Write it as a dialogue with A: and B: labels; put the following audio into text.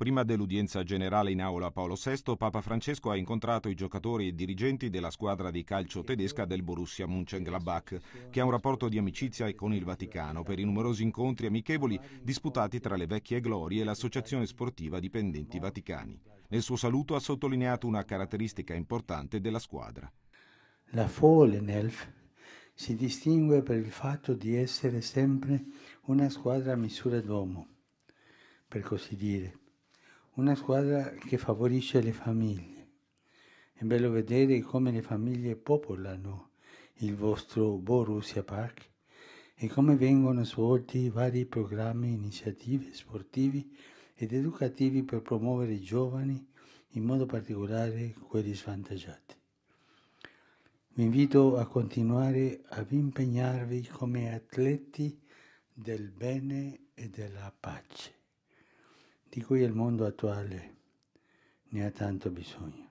A: Prima dell'udienza generale in aula Paolo VI, Papa Francesco ha incontrato i giocatori e dirigenti della squadra di calcio tedesca del Borussia Mönchengladbach, che ha un rapporto di amicizia con il Vaticano per i numerosi incontri amichevoli disputati tra le vecchie glorie e l'associazione sportiva dipendenti vaticani. Nel suo saluto ha sottolineato una caratteristica importante della
B: squadra. La Fohlenelf si distingue per il fatto di essere sempre una squadra a misura d'uomo, per così dire una squadra che favorisce le famiglie. È bello vedere come le famiglie popolano il vostro Borussia Park e come vengono svolti vari programmi, iniziative sportivi ed educativi per promuovere i giovani, in modo particolare quelli svantaggiati. Vi invito a continuare ad impegnarvi come atleti del bene e della pace di cui il mondo attuale ne ha tanto bisogno.